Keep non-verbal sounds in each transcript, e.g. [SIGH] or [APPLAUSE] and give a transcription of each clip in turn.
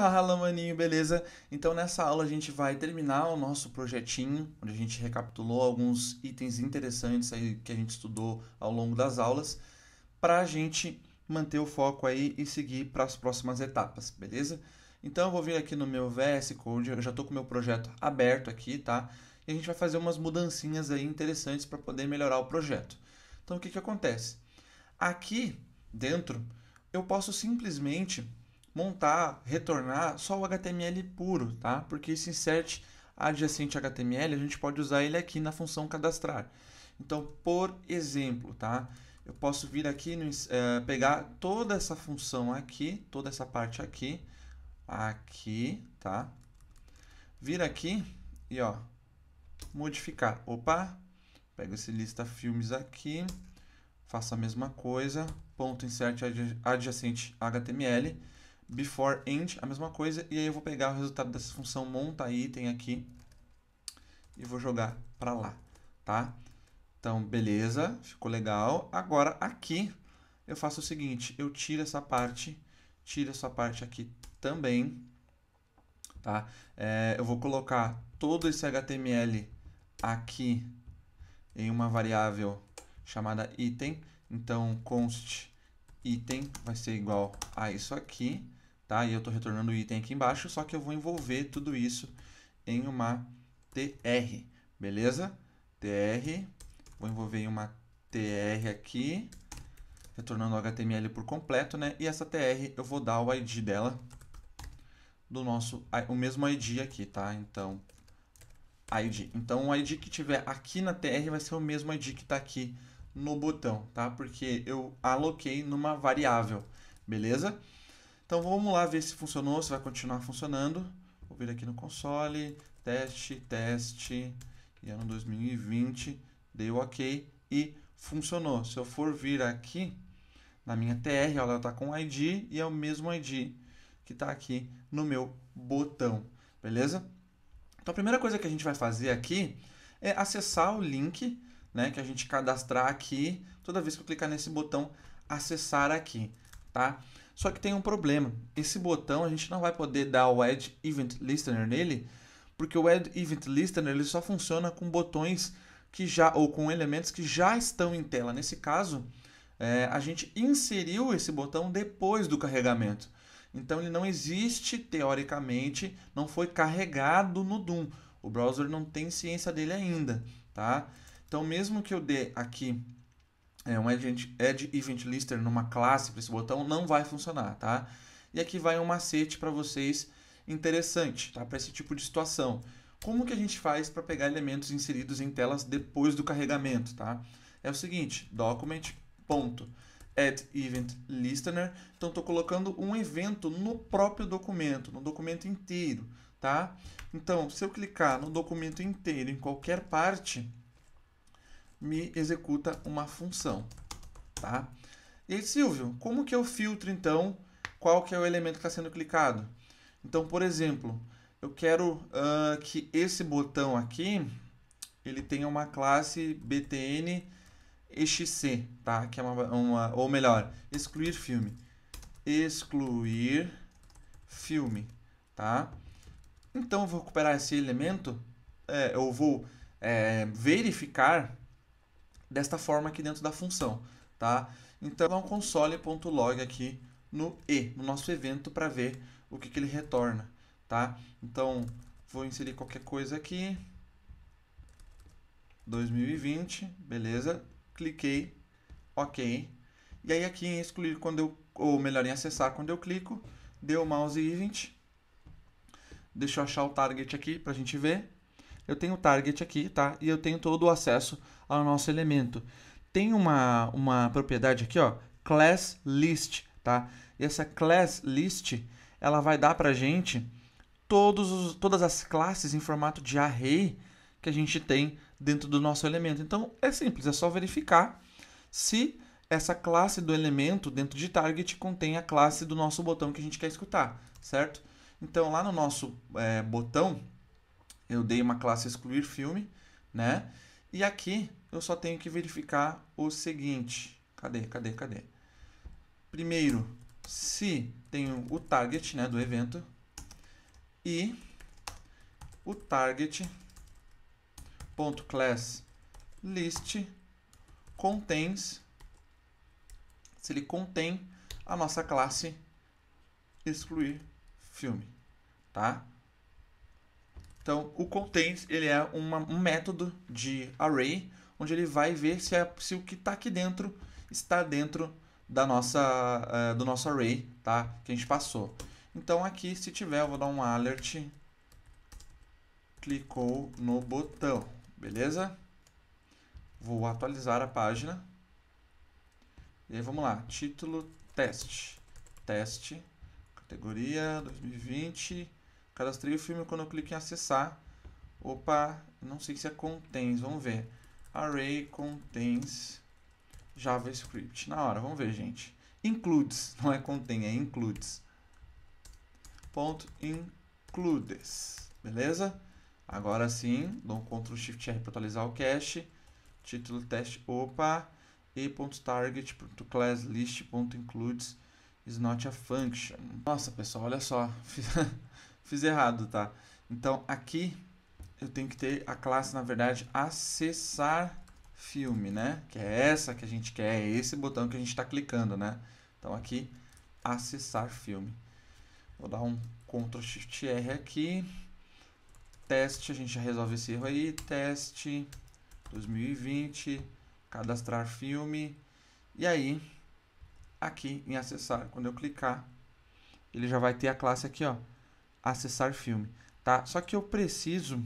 Fala, ah, maninho, beleza? Então nessa aula a gente vai terminar o nosso projetinho, onde a gente recapitulou alguns itens interessantes aí que a gente estudou ao longo das aulas, para a gente manter o foco aí e seguir para as próximas etapas, beleza? Então eu vou vir aqui no meu VS Code, eu já estou com o meu projeto aberto aqui, tá? E a gente vai fazer umas mudancinhas aí interessantes para poder melhorar o projeto. Então o que, que acontece? Aqui dentro eu posso simplesmente montar, retornar só o HTML puro, tá? Porque esse insert adjacente HTML, a gente pode usar ele aqui na função cadastrar. Então, por exemplo, tá? Eu posso vir aqui, no, é, pegar toda essa função aqui, toda essa parte aqui, aqui, tá? Vir aqui e, ó, modificar. Opa, pego esse lista filmes aqui, faço a mesma coisa, ponto insert adjacente HTML, before end, a mesma coisa, e aí eu vou pegar o resultado dessa função monta item aqui e vou jogar para lá, tá? Então, beleza, ficou legal. Agora aqui eu faço o seguinte, eu tiro essa parte, tiro essa parte aqui também, tá? É, eu vou colocar todo esse HTML aqui em uma variável chamada item, então const item vai ser igual a isso aqui, Tá? E eu estou retornando o item aqui embaixo, só que eu vou envolver tudo isso em uma TR, beleza? TR, vou envolver em uma TR aqui, retornando o HTML por completo, né? E essa TR eu vou dar o ID dela do nosso, o mesmo ID aqui, tá? Então, ID. Então, o ID que tiver aqui na TR vai ser o mesmo ID que está aqui no botão, tá? Porque eu aloquei numa variável, beleza? Então vamos lá ver se funcionou, se vai continuar funcionando. Vou vir aqui no console, teste, teste, e ano 2020, dei o OK e funcionou. Se eu for vir aqui na minha TR, ela está com ID e é o mesmo ID que está aqui no meu botão, beleza? Então a primeira coisa que a gente vai fazer aqui é acessar o link né, que a gente cadastrar aqui toda vez que eu clicar nesse botão acessar aqui, tá? Só que tem um problema. Esse botão a gente não vai poder dar o Add Event Listener nele, porque o Add Event Listener ele só funciona com botões que já ou com elementos que já estão em tela. Nesse caso, é, a gente inseriu esse botão depois do carregamento. Então ele não existe teoricamente, não foi carregado no Doom. O browser não tem ciência dele ainda, tá? Então mesmo que eu dê aqui é, um Edge, Event Lister numa classe para esse botão não vai funcionar, tá? E aqui vai um macete para vocês interessante, tá? Para esse tipo de situação. Como que a gente faz para pegar elementos inseridos em telas depois do carregamento, tá? É o seguinte, document ponto add event listener. Então estou colocando um evento no próprio documento, no documento inteiro, tá? Então, se eu clicar no documento inteiro em qualquer parte, me executa uma função, tá? E aí, Silvio, como que eu filtro, então, qual que é o elemento que está sendo clicado? Então, por exemplo, eu quero uh, que esse botão aqui, ele tenha uma classe btn exc, tá? Que é uma, uma ou melhor, excluir filme. Excluir filme, tá? Então eu vou recuperar esse elemento, é, eu vou é, verificar desta forma aqui dentro da função, tá? Então, é um console.log aqui no e, no nosso evento, para ver o que, que ele retorna, tá? Então, vou inserir qualquer coisa aqui. 2020, beleza? Cliquei, ok. E aí aqui em excluir quando eu, ou melhor, em acessar quando eu clico, deu o mouse event. Deixa eu achar o target aqui para a gente ver eu tenho o target aqui, tá? E eu tenho todo o acesso ao nosso elemento. Tem uma, uma propriedade aqui, ó, class list, tá? E essa class list, ela vai dar pra gente todos os, todas as classes em formato de array que a gente tem dentro do nosso elemento. Então, é simples, é só verificar se essa classe do elemento dentro de target contém a classe do nosso botão que a gente quer escutar, certo? Então, lá no nosso é, botão, eu dei uma classe excluir filme, né? E aqui eu só tenho que verificar o seguinte. Cadê, cadê, cadê? Primeiro, se tenho o target né, do evento e o target.class list contains, se ele contém a nossa classe excluir filme, tá? Então, o contains ele é uma, um método de array onde ele vai ver se, é, se o que está aqui dentro está dentro da nossa, uh, do nosso array tá? que a gente passou. Então aqui, se tiver, eu vou dar um alert, clicou no botão, beleza? Vou atualizar a página. E aí vamos lá, título teste, teste, categoria 2020, Cadastrei o filme quando eu clico em acessar. Opa, não sei se é contains, vamos ver. Array contains JavaScript. Na hora, vamos ver, gente. Includes, [LAUGHS] não é contém, é includes. Ponto includes, beleza? Agora sim, dou um Ctrl Shift R para atualizar o cache. Título teste, opa, e.target.classList.includes is not a function. Nossa, pessoal, olha só. [LAUGHS] fiz errado, tá? Então, aqui eu tenho que ter a classe, na verdade, acessar filme, né? Que é essa que a gente quer, é esse botão que a gente está clicando, né? Então, aqui, acessar filme. Vou dar um Ctrl Shift R aqui. Teste, a gente já resolve esse erro aí. Teste 2020, cadastrar filme. E aí, aqui em acessar, quando eu clicar, ele já vai ter a classe aqui, ó acessar filme, tá? Só que eu preciso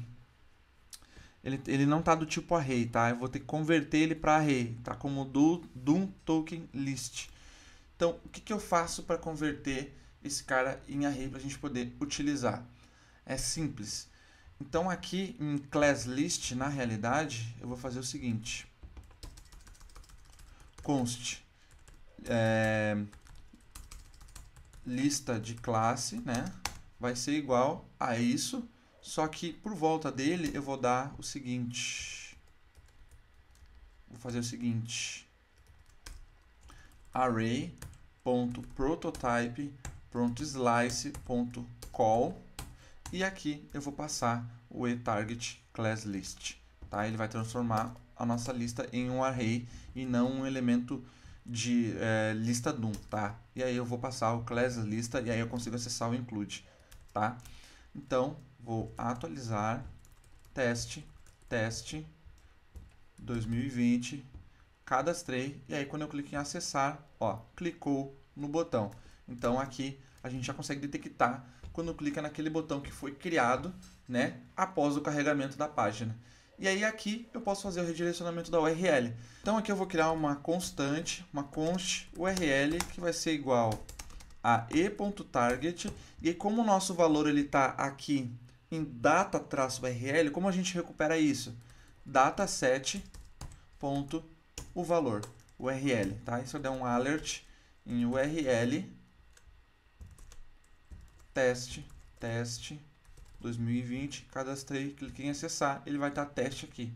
ele, ele não tá do tipo array, tá? Eu vou ter que converter ele para array, tá? Como do Doom Token List. Então, o que, que eu faço para converter esse cara em array para a gente poder utilizar? É simples. Então, aqui em class list, na realidade, eu vou fazer o seguinte. Const é, lista de classe, né? vai ser igual a isso, só que por volta dele eu vou dar o seguinte. Vou fazer o seguinte. array.prototype.slice.call e aqui eu vou passar o eTarget class list. Tá? Ele vai transformar a nossa lista em um array e não um elemento de é, lista num, tá? E aí eu vou passar o class lista e aí eu consigo acessar o include tá? Então, vou atualizar teste, teste 2020, cadastrei, e aí quando eu clico em acessar, ó, clicou no botão. Então aqui a gente já consegue detectar quando clica naquele botão que foi criado, né, após o carregamento da página. E aí aqui eu posso fazer o redirecionamento da URL. Então aqui eu vou criar uma constante, uma const URL que vai ser igual a e.target. E como o nosso valor ele está aqui em data-url, como a gente recupera isso? dataset ponto o valor URL, tá? Isso dá um alert em URL teste teste 2020, cadastrei, clique em acessar, ele vai estar tá teste aqui.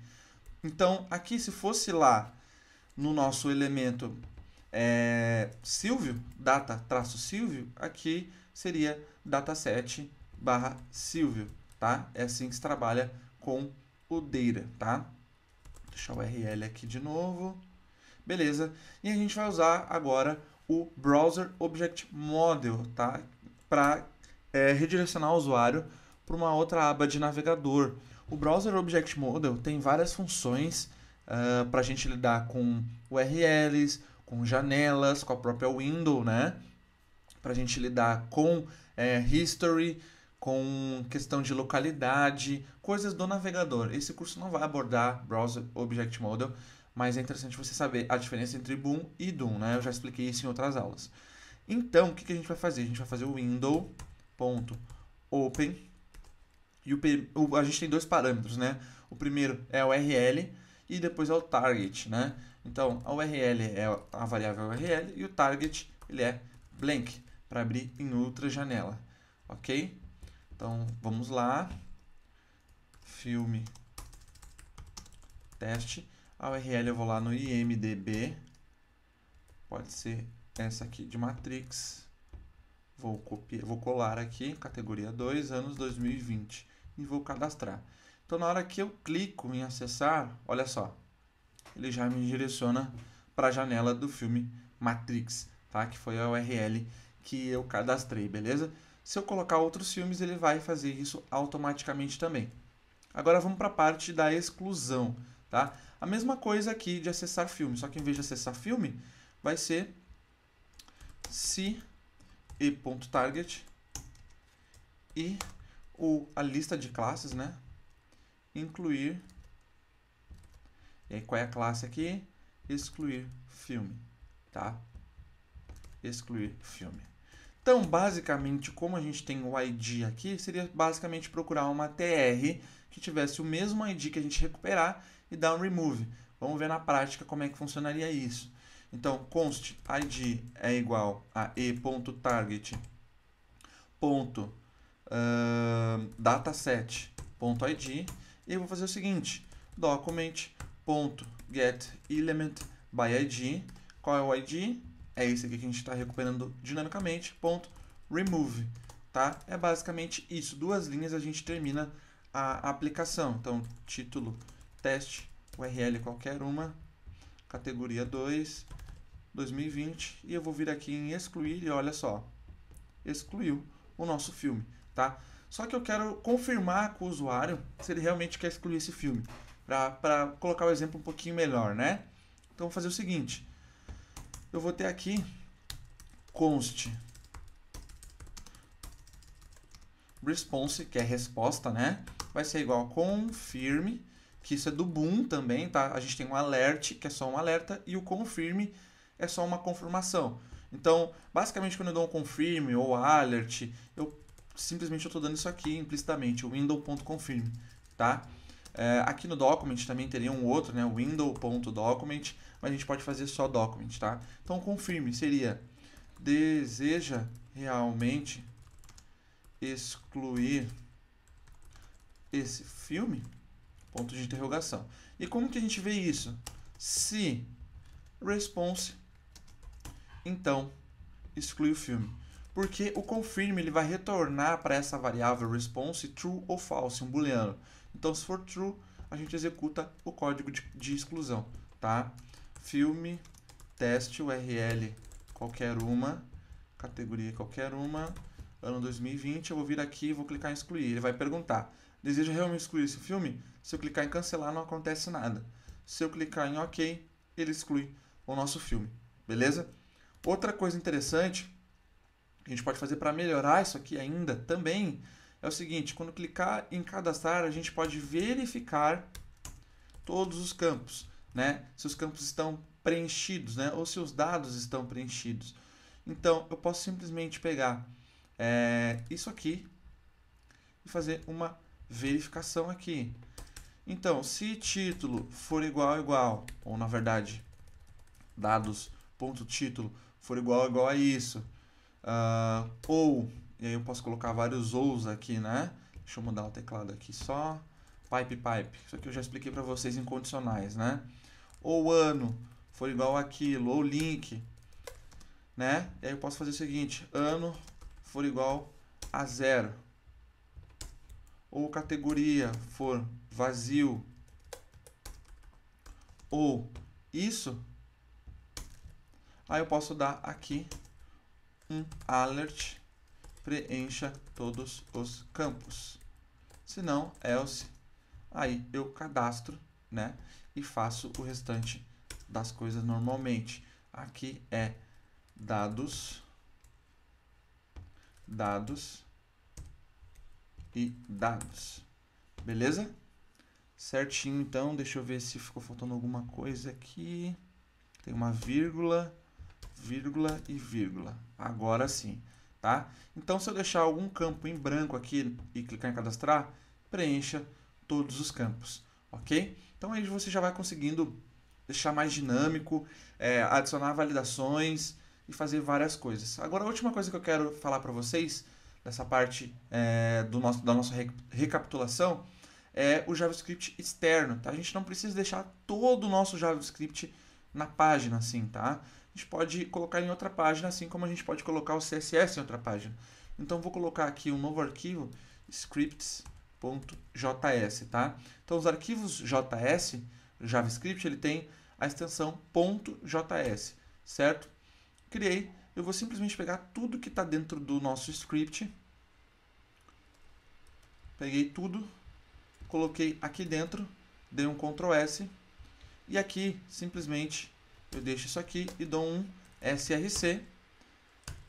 Então, aqui se fosse lá no nosso elemento é, Silvio, data Silvio, aqui seria dataset barra Silvio, tá? É assim que se trabalha com o data, tá? Deixar o URL aqui de novo. Beleza. E a gente vai usar agora o Browser Object Model, tá? Para é, redirecionar o usuário para uma outra aba de navegador. O Browser Object Model tem várias funções ah, para a gente lidar com URLs, com janelas, com a própria window, né? Para a gente lidar com é, history, com questão de localidade, coisas do navegador. Esse curso não vai abordar Browser Object Model, mas é interessante você saber a diferença entre Boom e Doom, né? Eu já expliquei isso em outras aulas. Então, o que, que a gente vai fazer? A gente vai fazer o window.open e o, o, a gente tem dois parâmetros, né? O primeiro é o URL e depois é o target, né? Então, a URL é a variável URL e o target ele é blank para abrir em outra janela, ok? Então, vamos lá. Filme teste. A URL eu vou lá no IMDB. Pode ser essa aqui de Matrix. Vou copiar, vou colar aqui, categoria 2, anos 2020 e vou cadastrar. Então na hora que eu clico em acessar, olha só, ele já me direciona para a janela do filme Matrix, tá? Que foi a URL que eu cadastrei, beleza? Se eu colocar outros filmes, ele vai fazer isso automaticamente também. Agora vamos para a parte da exclusão, tá? A mesma coisa aqui de acessar filme, só que em vez de acessar filme, vai ser se e.target e o, a lista de classes, né? Incluir e aí, qual é a classe aqui? Excluir filme, tá? Excluir filme. Então, basicamente, como a gente tem o ID aqui, seria basicamente procurar uma TR que tivesse o mesmo ID que a gente recuperar e dar um remove. Vamos ver na prática como é que funcionaria isso. Então, const ID é igual a e.target.dataset.id e eu vou fazer o seguinte, document ponto get element by id. Qual é o id? É esse aqui que a gente está recuperando dinamicamente. Ponto remove, tá? É basicamente isso. Duas linhas a gente termina a aplicação. Então, título, teste, URL qualquer uma, categoria 2, 2020. E eu vou vir aqui em excluir e olha só, excluiu o nosso filme, tá? Só que eu quero confirmar com o usuário se ele realmente quer excluir esse filme para colocar o exemplo um pouquinho melhor, né? Então, vou fazer o seguinte. Eu vou ter aqui const response, que é resposta, né? Vai ser igual a confirm, que isso é do boom também, tá? A gente tem um alert, que é só um alerta, e o confirm é só uma confirmação. Então, basicamente, quando eu dou um confirm ou alert, eu simplesmente estou dando isso aqui implicitamente, o window.confirm, tá? É, aqui no document também teria um outro, né? window.document, mas a gente pode fazer só document, tá? Então confirme, seria deseja realmente excluir esse filme? Ponto de interrogação. E como que a gente vê isso? Se response, então exclui o filme. Porque o confirm ele vai retornar para essa variável response true ou false, um booleano. Então, se for true, a gente executa o código de, de exclusão, tá? Filme, teste, URL qualquer uma, categoria qualquer uma, ano 2020, eu vou vir aqui e vou clicar em excluir. Ele vai perguntar, deseja realmente excluir esse filme? Se eu clicar em cancelar, não acontece nada. Se eu clicar em OK, ele exclui o nosso filme, beleza? Outra coisa interessante que a gente pode fazer para melhorar isso aqui ainda também é o seguinte, quando clicar em cadastrar, a gente pode verificar todos os campos, né? Se os campos estão preenchidos, né? Ou se os dados estão preenchidos. Então, eu posso simplesmente pegar é, isso aqui e fazer uma verificação aqui. Então, se título for igual igual, ou na verdade, dados.título for igual igual a isso, uh, ou e aí eu posso colocar vários ous aqui, né? Deixa eu mudar o teclado aqui só. Pipe, pipe. Isso aqui eu já expliquei para vocês em condicionais, né? Ou ano for igual aquilo, ou link, né? E aí eu posso fazer o seguinte, ano for igual a zero. Ou categoria for vazio. Ou isso. Aí eu posso dar aqui um alert preencha todos os campos. Se não, else, aí eu cadastro, né? E faço o restante das coisas normalmente. Aqui é dados, dados e dados. Beleza? Certinho, então. Deixa eu ver se ficou faltando alguma coisa aqui. Tem uma vírgula, vírgula e vírgula. Agora sim tá? Então, se eu deixar algum campo em branco aqui e clicar em cadastrar, preencha todos os campos, ok? Então, aí você já vai conseguindo deixar mais dinâmico, é, adicionar validações e fazer várias coisas. Agora, a última coisa que eu quero falar para vocês dessa parte é, do nosso, da nossa recapitulação é o JavaScript externo, tá? A gente não precisa deixar todo o nosso JavaScript na página, assim, tá? a gente pode colocar em outra página, assim como a gente pode colocar o CSS em outra página. Então vou colocar aqui um novo arquivo, scripts.js, tá? Então os arquivos JS, JavaScript, ele tem a extensão .js, certo? Criei, eu vou simplesmente pegar tudo que está dentro do nosso script, peguei tudo, coloquei aqui dentro, dei um Ctrl S, e aqui simplesmente eu deixo isso aqui e dou um src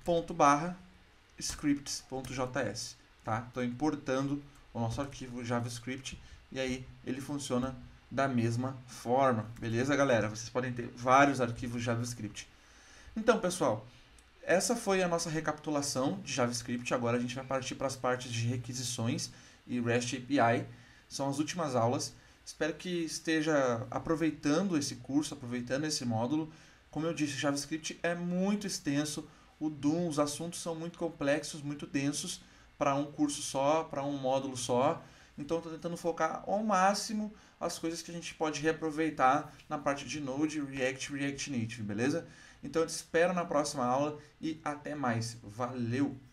ponto barra scripts.js, tá? Estou importando o nosso arquivo JavaScript e aí ele funciona da mesma forma, beleza, galera? Vocês podem ter vários arquivos JavaScript. Então, pessoal, essa foi a nossa recapitulação de JavaScript. Agora a gente vai partir para as partes de requisições e REST API. São as últimas aulas. Espero que esteja aproveitando esse curso, aproveitando esse módulo. Como eu disse, JavaScript é muito extenso, o Doom, os assuntos são muito complexos, muito densos para um curso só, para um módulo só. Então estou tentando focar ao máximo as coisas que a gente pode reaproveitar na parte de Node, React, React Native, beleza? Então eu te espero na próxima aula e até mais. Valeu!